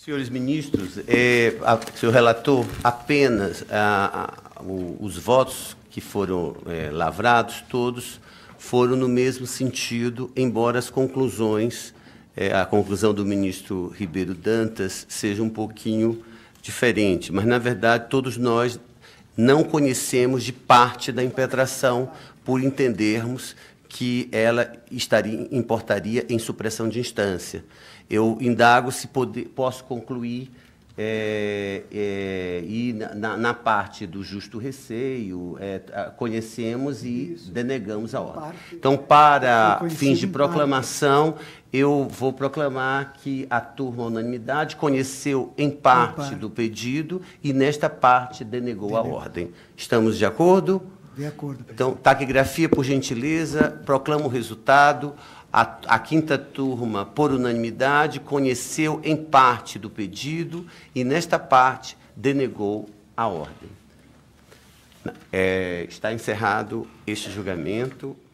Senhores ministros, é, a, o senhor relator, apenas a, a, o, os votos que foram é, lavrados, todos foram no mesmo sentido, embora as conclusões, é, a conclusão do ministro Ribeiro Dantas seja um pouquinho diferente. Mas, na verdade, todos nós não conhecemos de parte da impetração por entendermos que ela estaria, importaria em supressão de instância. Eu indago se posso concluir é, é, e na, na, parte do justo receio, é, conhecemos e Isso. denegamos a ordem. Parte, então, para fins de proclamação, parte. eu vou proclamar que a turma unanimidade conheceu em parte, em parte. do pedido e, nesta parte, denegou, denegou a ordem. Estamos de acordo? De acordo. Então, taquigrafia, por gentileza, proclama o resultado. A, a, quinta turma, por unanimidade, conheceu em parte do pedido e, nesta parte, denegou a ordem. É, está encerrado este julgamento.